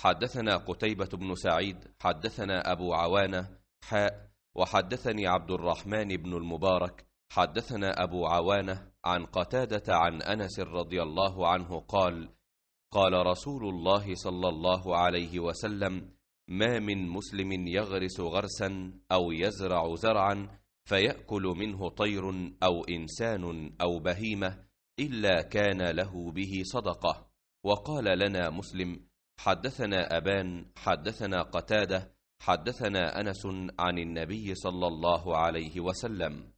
حدثنا قتيبة بن سعيد حدثنا أبو عوانة حاء وحدثني عبد الرحمن بن المبارك حدثنا أبو عوانة عن قتادة عن أنس رضي الله عنه قال قال رسول الله صلى الله عليه وسلم ما من مسلم يغرس غرسا أو يزرع زرعا فيأكل منه طير أو إنسان أو بهيمة إلا كان له به صدقة وقال لنا مسلم حدثنا أبان حدثنا قتادة حدثنا أنس عن النبي صلى الله عليه وسلم